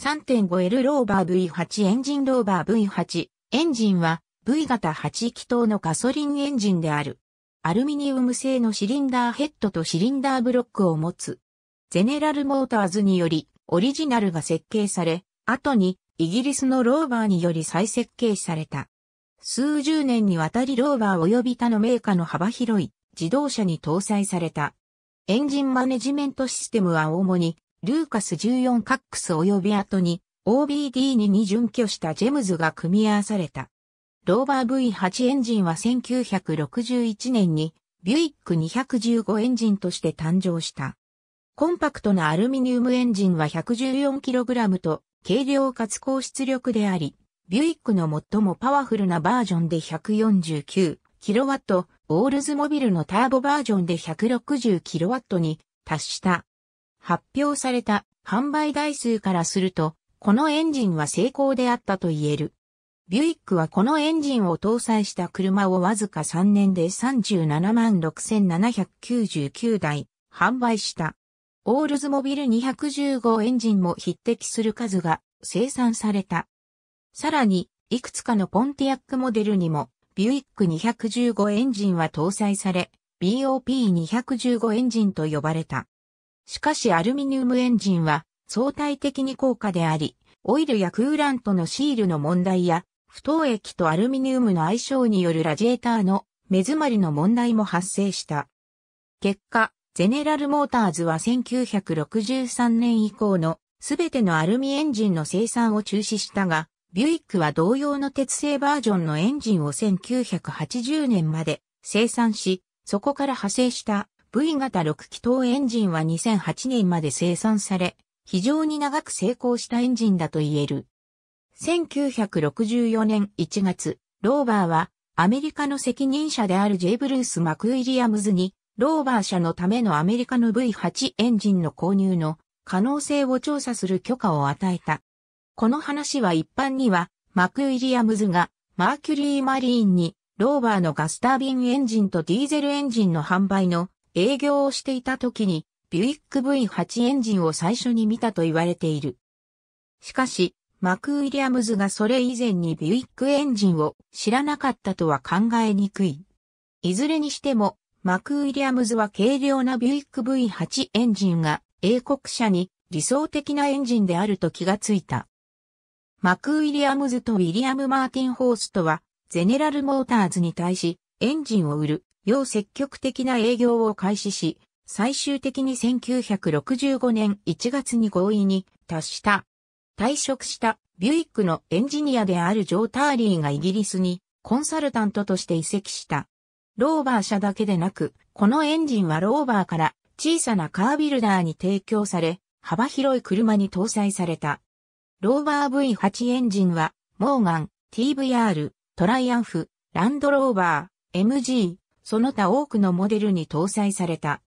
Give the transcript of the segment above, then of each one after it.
3.5L ローバー V8 エンジンローバー V8 エンジンは V 型8気筒のガソリンエンジンである。アルミニウム製のシリンダーヘッドとシリンダーブロックを持つ。ゼネラルモーターズによりオリジナルが設計され、後にイギリスのローバーにより再設計された。数十年にわたりローバー及び他のメーカーの幅広い自動車に搭載された。エンジンマネジメントシステムは主にルーカス14カックス及び後に OBD2 に準拠したジェムズが組み合わされた。ローバー V8 エンジンは1961年にビュイック215エンジンとして誕生した。コンパクトなアルミニウムエンジンは 114kg と軽量かつ高出力であり、ビュイックの最もパワフルなバージョンで 149kW、オールズモビルのターボバージョンで 160kW に達した。発表された販売台数からすると、このエンジンは成功であったと言える。ビュイックはこのエンジンを搭載した車をわずか3年で37 6799台販売した。オールズモビル215エンジンも匹敵する数が生産された。さらに、いくつかのポンティアックモデルにも、ビュイック215エンジンは搭載され、BOP215 エンジンと呼ばれた。しかしアルミニウムエンジンは相対的に高価であり、オイルやクーラントのシールの問題や、不透液とアルミニウムの相性によるラジエーターの目詰まりの問題も発生した。結果、ゼネラルモーターズは1963年以降のすべてのアルミエンジンの生産を中止したが、ビュイックは同様の鉄製バージョンのエンジンを1980年まで生産し、そこから派生した V 型6気筒エンジンは2008年まで生産され、非常に長く成功したエンジンだと言える。1964年1月、ローバーはアメリカの責任者である J. ブルース・マクウィリアムズに、ローバー社のためのアメリカの V8 エンジンの購入の可能性を調査する許可を与えた。この話は一般には、マクウィリアムズがマーキュリー・マリーンにローバーのガスタービンエンジンとディーゼルエンジンの販売の営業をしていた時に、ビュイック V8 エンジンを最初に見たと言われている。しかし、マク・ウィリアムズがそれ以前にビュイックエンジンを知らなかったとは考えにくい。いずれにしても、マク・ウィリアムズは軽量なビュイック V8 エンジンが英国車に理想的なエンジンであると気がついた。マク・ウィリアムズとウィリアム・マーティン・ホーストは、ゼネラル・モーターズに対し、エンジンを売る要積極的な営業を開始し、最終的に1965年1月に合意に達した。退職したビュイックのエンジニアであるジョー・ターリーがイギリスにコンサルタントとして移籍した。ローバー社だけでなく、このエンジンはローバーから小さなカービルダーに提供され、幅広い車に搭載された。ローバー V8 エンジンは、モーガン、TVR、トライアンフ、ランドローバー、MG、その他多くのモデルに搭載された。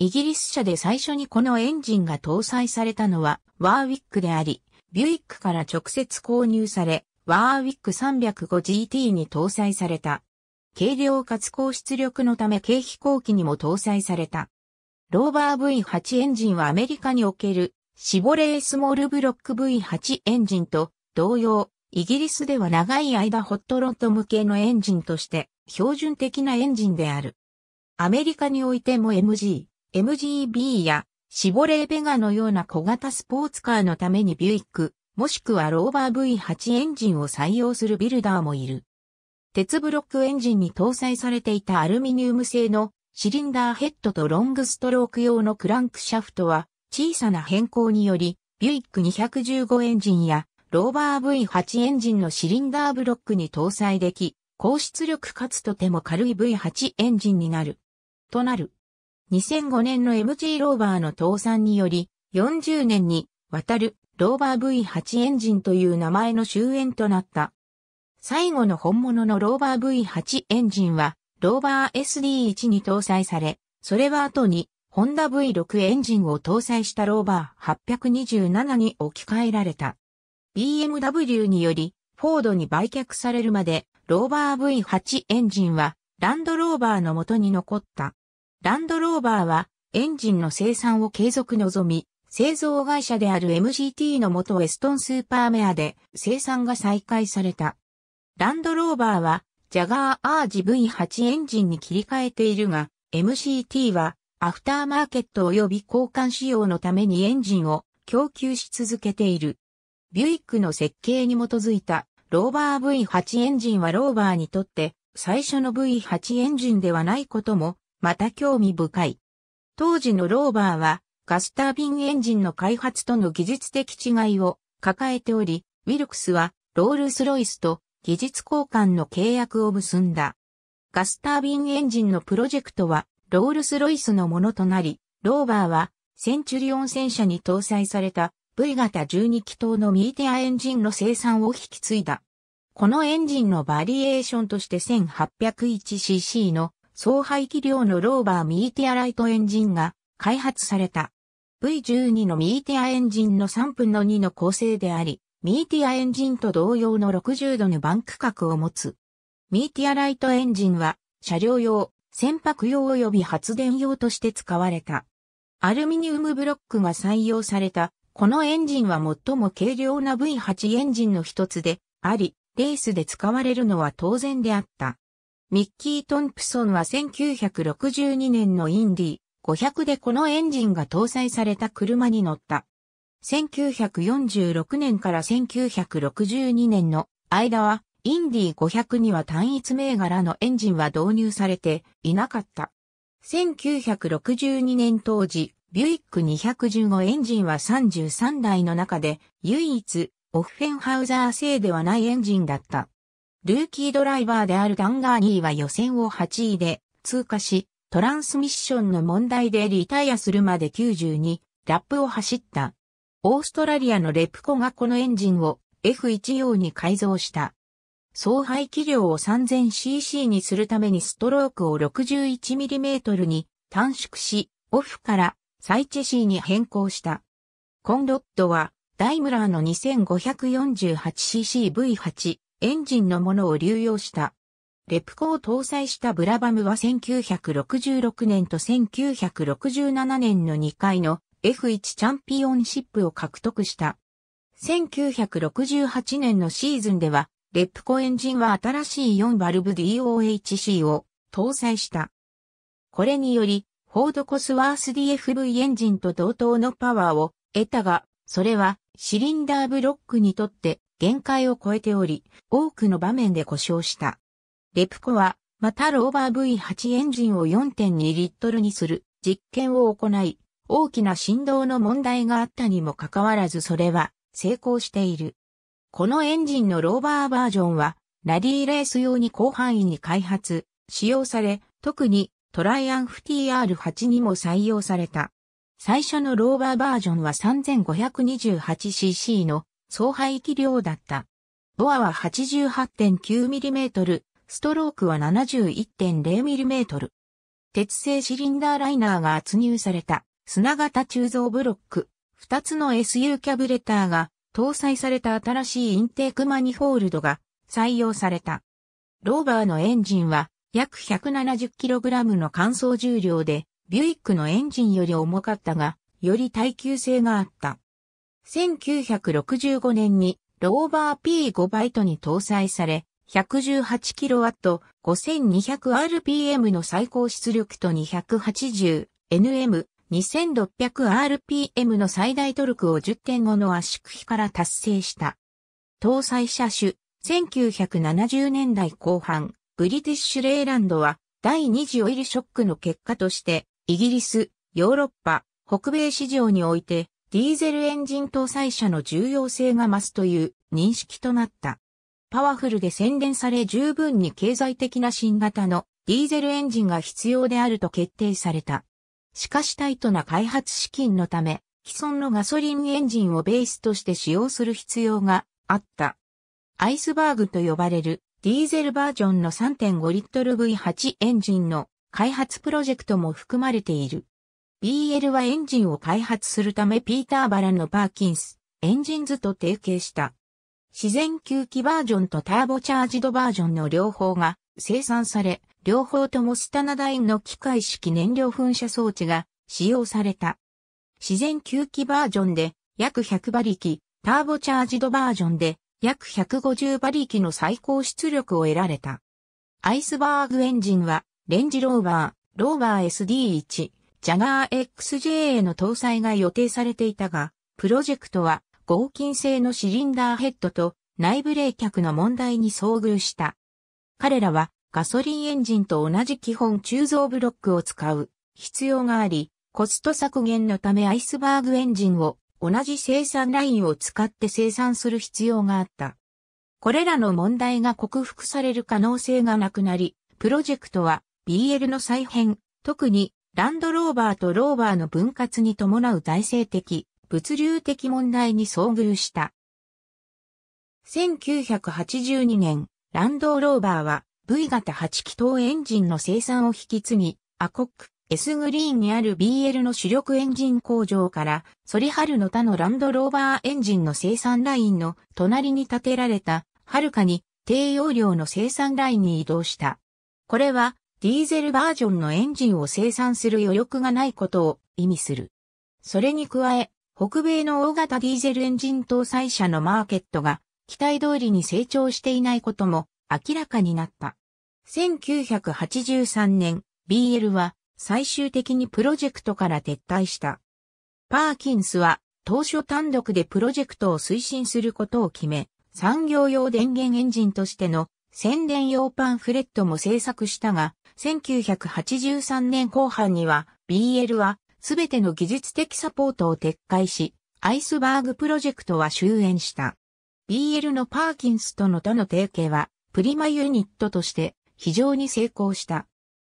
イギリス車で最初にこのエンジンが搭載されたのはワーウィックであり、ビュイックから直接購入され、ワーウィック 305GT に搭載された。軽量かつ高出力のため軽飛行機にも搭載された。ローバー V8 エンジンはアメリカにおけるシボレースモールブロック V8 エンジンと同様、イギリスでは長い間ホットロッド向けのエンジンとして標準的なエンジンである。アメリカにおいても MG、MGB やシボレーベガのような小型スポーツカーのためにビュイック、もしくはローバー V8 エンジンを採用するビルダーもいる。鉄ブロックエンジンに搭載されていたアルミニウム製のシリンダーヘッドとロングストローク用のクランクシャフトは小さな変更によりビュイック215エンジンやローバー V8 エンジンのシリンダーブロックに搭載でき高出力かつとても軽い V8 エンジンになる。となる。2005年の MG ローバーの倒産により、40年にわたるローバー V8 エンジンという名前の終焉となった。最後の本物のローバー V8 エンジンは、ローバー SD1 に搭載され、それは後に、ホンダ V6 エンジンを搭載したローバー827に置き換えられた。BMW により、フォードに売却されるまで、ローバー V8 エンジンはランドローバーの元に残った。ランドローバーはエンジンの生産を継続望み、製造会社である MGT の元ウストンスーパーメアで生産が再開された。ランドローバーはジャガーアージ V8 エンジンに切り替えているが、MCT はアフターマーケット及び交換仕様のためにエンジンを供給し続けている。ビュイックの設計に基づいたローバー V8 エンジンはローバーにとって最初の V8 エンジンではないこともまた興味深い。当時のローバーはガスタービンエンジンの開発との技術的違いを抱えており、ウィルクスはロールスロイスと技術交換の契約を結んだ。ガスタービンエンジンのプロジェクトはロールスロイスのものとなり、ローバーはセンチュリオン戦車に搭載された V 型12気筒のミーティアエンジンの生産を引き継いだ。このエンジンのバリエーションとして 1801cc の総排気量のローバーミーティアライトエンジンが開発された。V12 のミーティアエンジンの3分の2の構成であり、ミーティアエンジンと同様の60度のバンク角を持つ。ミーティアライトエンジンは車両用、船舶用及び発電用として使われた。アルミニウムブロックが採用されたこのエンジンは最も軽量な V8 エンジンの一つであり、レースで使われるのは当然であった。ミッキー・トンプソンは1962年のインディ500でこのエンジンが搭載された車に乗った。1946年から1962年の間は、インディ500には単一銘柄のエンジンは導入されていなかった。1962年当時、ビュイック215エンジンは33台の中で唯一オフフェンハウザー製ではないエンジンだった。ルーキードライバーであるガンガーニーは予選を8位で通過し、トランスミッションの問題でリタイアするまで92ラップを走った。オーストラリアのレプコがこのエンジンを F1 用に改造した。総排気量を 3000cc にするためにストロークを 61mm に短縮し、オフからサイチェシーに変更した。コンロッドは、ダイムラーの 2548ccV8 エンジンのものを流用した。レプコを搭載したブラバムは1966年と1967年の2回の F1 チャンピオンシップを獲得した。1968年のシーズンでは、レプコエンジンは新しい4バルブ DOHC を搭載した。これにより、フォードコスワース DFV エンジンと同等のパワーを得たが、それはシリンダーブロックにとって限界を超えており、多くの場面で故障した。レプコは、またローバー V8 エンジンを4.2リットルにする実験を行い、大きな振動の問題があったにもかかわらずそれは成功している。このエンジンのローバーバージョンは、ラリーレース用に広範囲に開発、使用され、特にトライアンフ TR8 にも採用された。最初のローバーバージョンは 3528cc の総排気量だった。ボアは 88.9mm、ストロークは 71.0mm。鉄製シリンダーライナーが圧入された砂型鋳造ブロック、2つの SU キャブレターが搭載された新しいインテークマニホールドが採用された。ローバーのエンジンは約 170kg の乾燥重量で、ビュイックのエンジンより重かったが、より耐久性があった。1965年にローバー P5 バイトに搭載され、118kW、5200rpm の最高出力と 280nm、2600rpm の最大トルクを10.5の圧縮比から達成した。搭載車種、1970年代後半、ブリティッシュレーランドは第二次オイルショックの結果として、イギリス、ヨーロッパ、北米市場において、ディーゼルエンジン搭載車の重要性が増すという認識となった。パワフルで洗練され十分に経済的な新型のディーゼルエンジンが必要であると決定された。しかしタイトな開発資金のため、既存のガソリンエンジンをベースとして使用する必要があった。アイスバーグと呼ばれるディーゼルバージョンの3.5リットル V8 エンジンの開発プロジェクトも含まれている。BL はエンジンを開発するためピーターバラのパーキンス、エンジンズと提携した。自然吸気バージョンとターボチャージドバージョンの両方が生産され、両方ともスタナダインの機械式燃料噴射装置が使用された。自然吸気バージョンで約100馬力、ターボチャージドバージョンで約150馬力の最高出力を得られた。アイスバーグエンジンは、レンジローバー、ローバー SD1、ジャガー XJ への搭載が予定されていたが、プロジェクトは合金製のシリンダーヘッドと内部冷却の問題に遭遇した。彼らはガソリンエンジンと同じ基本鋳造ブロックを使う必要があり、コスト削減のためアイスバーグエンジンを同じ生産ラインを使って生産する必要があった。これらの問題が克服される可能性がなくなり、プロジェクトは BL の再編、特にランドローバーとローバーの分割に伴う財政的、物流的問題に遭遇した。1982年、ランドローバーは V 型8気筒エンジンの生産を引き継ぎ、アコック、S グリーンにある BL の主力エンジン工場から、ソリハルの他のランドローバーエンジンの生産ラインの隣に建てられた、はるかに低容量の生産ラインに移動した。これは、ディーゼルバージョンのエンジンを生産する余力がないことを意味する。それに加え、北米の大型ディーゼルエンジン搭載車のマーケットが、期待通りに成長していないことも明らかになった。1983年、BL は最終的にプロジェクトから撤退した。パーキンスは当初単独でプロジェクトを推進することを決め、産業用電源エンジンとしての宣伝用パンフレットも制作したが、1983年後半には BL はすべての技術的サポートを撤回し、アイスバーグプロジェクトは終焉した。BL のパーキンスとの他の提携は、プリマユニットとして非常に成功した。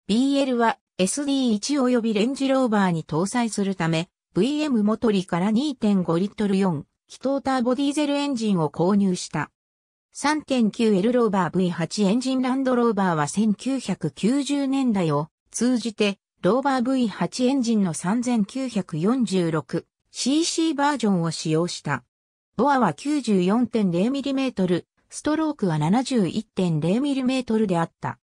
BL は SD1 及びレンジローバーに搭載するため、VM モトリから2.5リットル4、気筒ターボディーゼルエンジンを購入した。3.9L ローバー V8 エンジンランドローバーは1990年代を通じて、ローバー V8 エンジンの 3946cc バージョンを使用した。ボアは 94.0mm、ストロークは 71.0mm であった。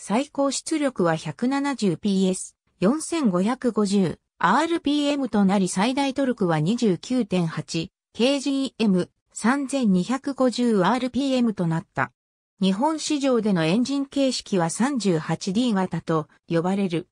最高出力は 170PS、4550、RPM となり最大トルクは29.8、KGM、3250rpm となった。日本市場でのエンジン形式は 38D 型と呼ばれる。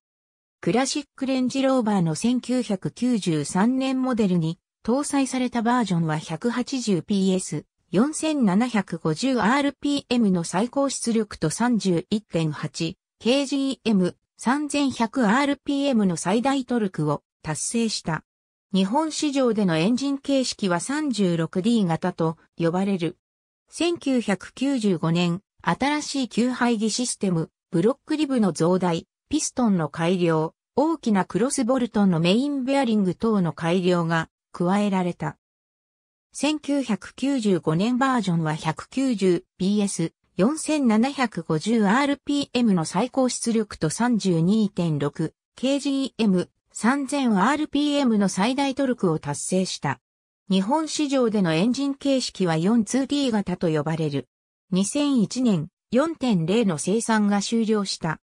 クラシックレンジローバーの1993年モデルに搭載されたバージョンは 180PS、4750rpm の最高出力と 31.8kgm3100rpm の最大トルクを達成した。日本市場でのエンジン形式は 36D 型と呼ばれる。1995年、新しい給排気システム、ブロックリブの増大、ピストンの改良、大きなクロスボルトのメインベアリング等の改良が加えられた。1995年バージョンは 190PS4750rpm の最高出力と 32.6kgm3000rpm の最大トルクを達成した。日本市場でのエンジン形式は 42D 型と呼ばれる。2001年4.0の生産が終了した。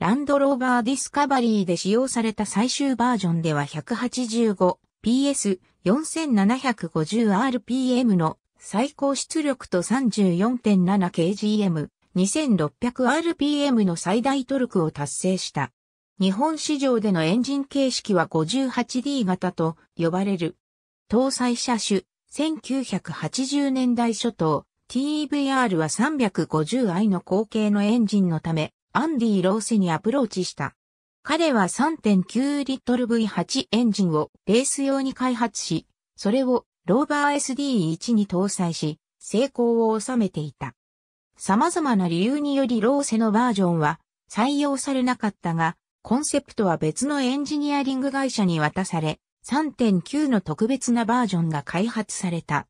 ランドローバーディスカバリーで使用された最終バージョンでは185 PS4750rpm の最高出力と 34.7kgm、2600rpm の最大トルクを達成した。日本市場でのエンジン形式は 58D 型と呼ばれる。搭載車種、1980年代初頭、t v r は 350i の後継のエンジンのため、アンディ・ロースにアプローチした。彼は 3.9L V8 エンジンをレース用に開発し、それをローバー SD1 に搭載し、成功を収めていた。様々な理由によりローセのバージョンは採用されなかったが、コンセプトは別のエンジニアリング会社に渡され、3.9の特別なバージョンが開発された。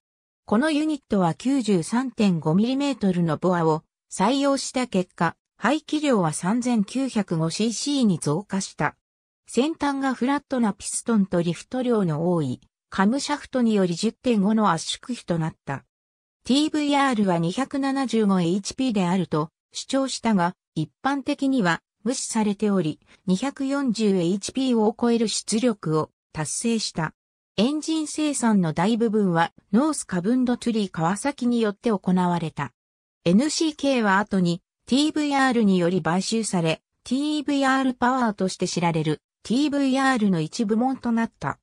このユニットは 93.5mm のボアを採用した結果、排気量は 3905cc に増加した。先端がフラットなピストンとリフト量の多いカムシャフトにより10.5の圧縮比となった。TVR は 275HP であると主張したが、一般的には無視されており、240HP を超える出力を達成した。エンジン生産の大部分はノースカブンドトゥリー川崎によって行われた。NCK は後に TVR により買収され、TVR パワーとして知られる TVR の一部門となった。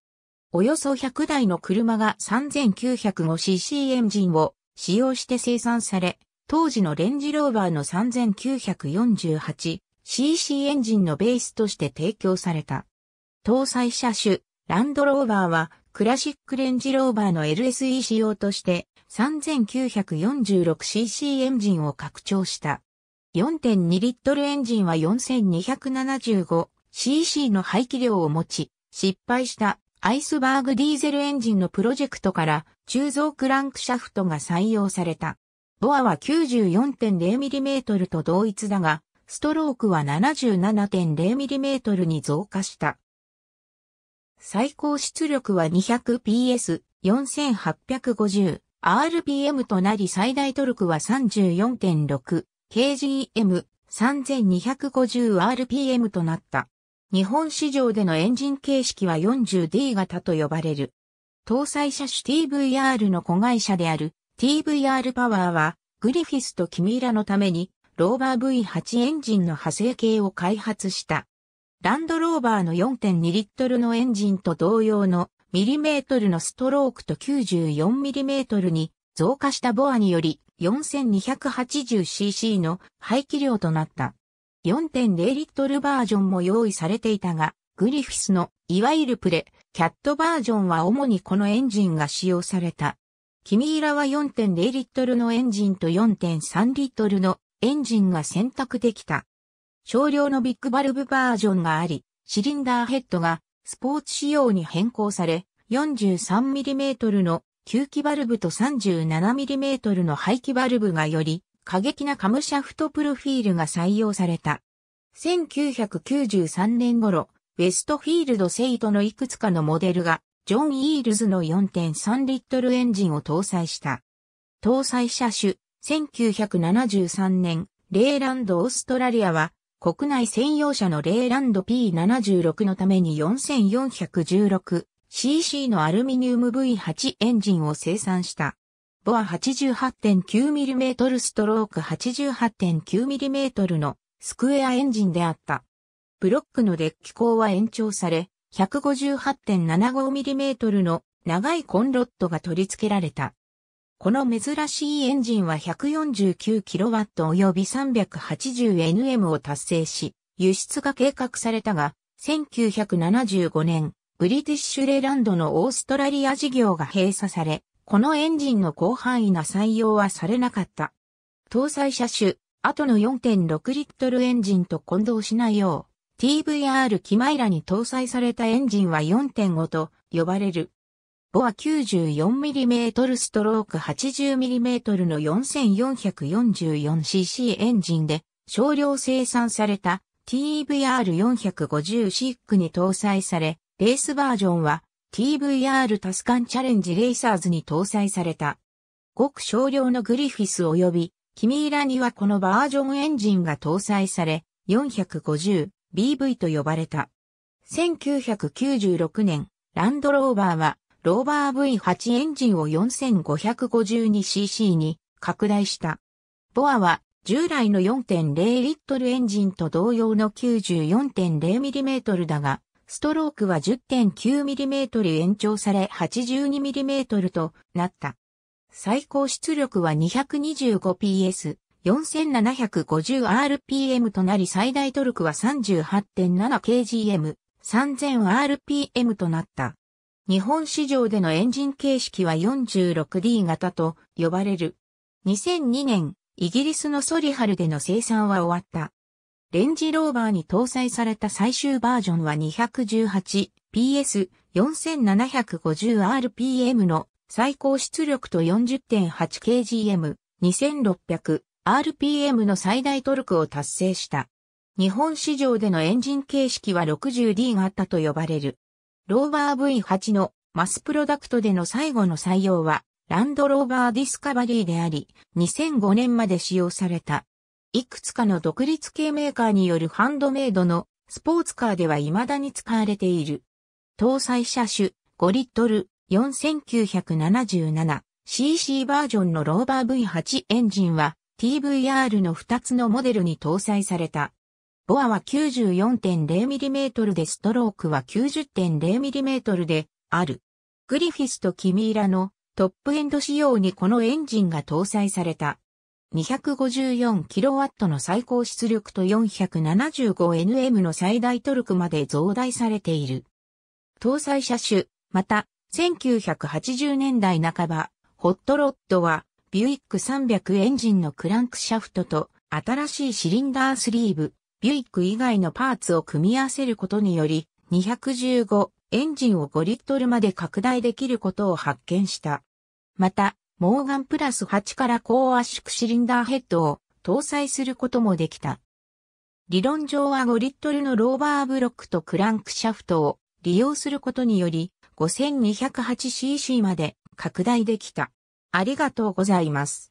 およそ100台の車が 3905cc エンジンを使用して生産され、当時のレンジローバーの 3948cc エンジンのベースとして提供された。搭載車種、ランドローバーはクラシックレンジローバーの LSE 仕様として 3946cc エンジンを拡張した。4.2リットルエンジンは 4275cc の排気量を持ち、失敗したアイスバーグディーゼルエンジンのプロジェクトから鋳造クランクシャフトが採用された。ボアは 94.0mm と同一だが、ストロークは 77.0mm に増加した。最高出力は 200PS4850 RPM となり最大トルクは34.6 KGM3250RPM となった。日本市場でのエンジン形式は 40D 型と呼ばれる。搭載車種 TVR の子会社である TVR パワーはグリフィスとキミーラのためにローバー V8 エンジンの派生系を開発した。ランドローバーの4.2リットルのエンジンと同様のミリメートルのストロークと94ミリメートルに増加したボアにより 4280cc の排気量となった。4.0リットルバージョンも用意されていたが、グリフィスのいわゆるプレ、キャットバージョンは主にこのエンジンが使用された。キミイラは4.0リットルのエンジンと4.3リットルのエンジンが選択できた。少量のビッグバルブバージョンがあり、シリンダーヘッドがスポーツ仕様に変更され、43mm の吸気バルブと 37mm の排気バルブがより、過激なカムシャフトプロフィールが採用された。1993年頃、ウェストフィールドセイトのいくつかのモデルが、ジョン・イールズの4.3リットルエンジンを搭載した。搭載車種、1973年、レーランド・オーストラリアは、国内専用車のレーランド P76 のために4416 CC のアルミニウム V8 エンジンを生産した。ボア 88.9mm ストローク 88.9mm のスクエアエンジンであった。ブロックのデッキ口は延長され、158.75mm の長いコンロットが取り付けられた。この珍しいエンジンは 149kW 及び 380nm を達成し、輸出が計画されたが、1975年、ブリティッシュレランドのオーストラリア事業が閉鎖され、このエンジンの広範囲な採用はされなかった。搭載車種、後の4.6リットルエンジンと混同しないよう、TVR キマイラに搭載されたエンジンは4.5と呼ばれる。ボア 94mm ストローク 80mm の 4444cc エンジンで少量生産された TVR450 シックに搭載され、レースバージョンは TVR タスカンチャレンジレーサーズに搭載された。ごく少量のグリフィス及び、キミイラにはこのバージョンエンジンが搭載され、450BV と呼ばれた。1996年、ランドローバーは、ローバー V8 エンジンを 4552cc に拡大した。ボアは、従来の4.0リットルエンジンと同様の 94.0mm だが、ストロークは 10.9mm 延長され 82mm となった。最高出力は 225PS、4750rpm となり最大トルクは 38.7kgm、3000rpm となった。日本市場でのエンジン形式は 46D 型と呼ばれる。2002年、イギリスのソリハルでの生産は終わった。レンジローバーに搭載された最終バージョンは 218PS4750rpm の最高出力と 40.8kgm2600rpm の最大トルクを達成した。日本市場でのエンジン形式は 60D があったと呼ばれる。ローバー V8 のマスプロダクトでの最後の採用はランドローバーディスカバリーであり、2005年まで使用された。いくつかの独立系メーカーによるハンドメイドのスポーツカーでは未だに使われている。搭載車種5リットル 4977cc バージョンのローバー V8 エンジンは TVR の2つのモデルに搭載された。ボアは 94.0mm でストロークは 90.0mm である。グリフィスとキミイラのトップエンド仕様にこのエンジンが搭載された。254kW の最高出力と 475Nm の最大トルクまで増大されている。搭載車種、また、1980年代半ば、ホットロッドは、ビュイック300エンジンのクランクシャフトと、新しいシリンダースリーブ、ビュイック以外のパーツを組み合わせることにより、215エンジンを5リットルまで拡大できることを発見した。また、モーガンプラス8から高圧縮シリンダーヘッドを搭載することもできた。理論上は5リットルのローバーブロックとクランクシャフトを利用することにより 5208cc まで拡大できた。ありがとうございます。